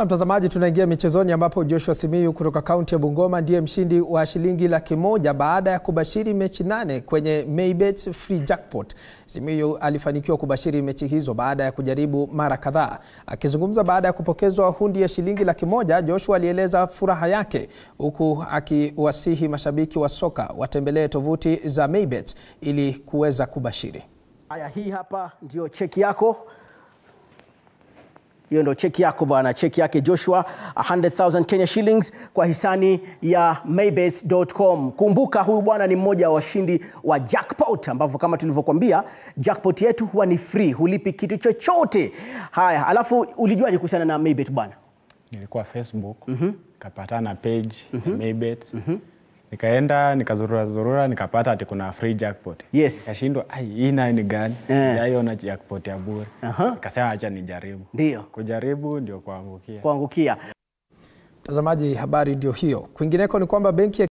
Na mtazamaji, tunaingia michezoni ambapo Joshua Simiyu kutoka kaunti ya Bungoma ndiye mshindi wa shilingi laki moja baada ya kubashiri mechi nane kwenye Maybet Free Jackpot. Simiyu alifanikiwa kubashiri mechi hizo baada ya kujaribu mara kadhaa. Akizungumza baada ya kupokezwa hundi ya shilingi laki moja, Joshua alieleza furaha yake huku akiwasihi mashabiki wa soka watembelee tovuti za Maybet ili kuweza kubashiri. Haya, hii hapa ndio cheki yako hiyo ndo cheki yako bwana, cheki yake Joshua 100,000 Kenya shillings kwa hisani ya maybase.com. Kumbuka huyu bwana ni mmoja wa washindi wa jackpot, ambapo kama tulivyokuambia jackpot yetu huwa ni free, hulipi kitu chochote. Haya, alafu ulijuaje kuhusiana na maybet bwana? Nilikuwa Facebook mm -hmm. kapatana page mm -hmm. maybet mm -hmm nikaenda nikazurura zurura nikapata ati kuna free jackpot. Yes. Nikashindwa hii nayo ni gani? yaiona eh. yeah. jackpot ya bure. Uh -huh. acha nijaribu. Ndio. Kujaribu ndio kuangukia. Kuangukia. Mtazamaji, habari ndio hiyo. Kwingineko ni kwamba benki ya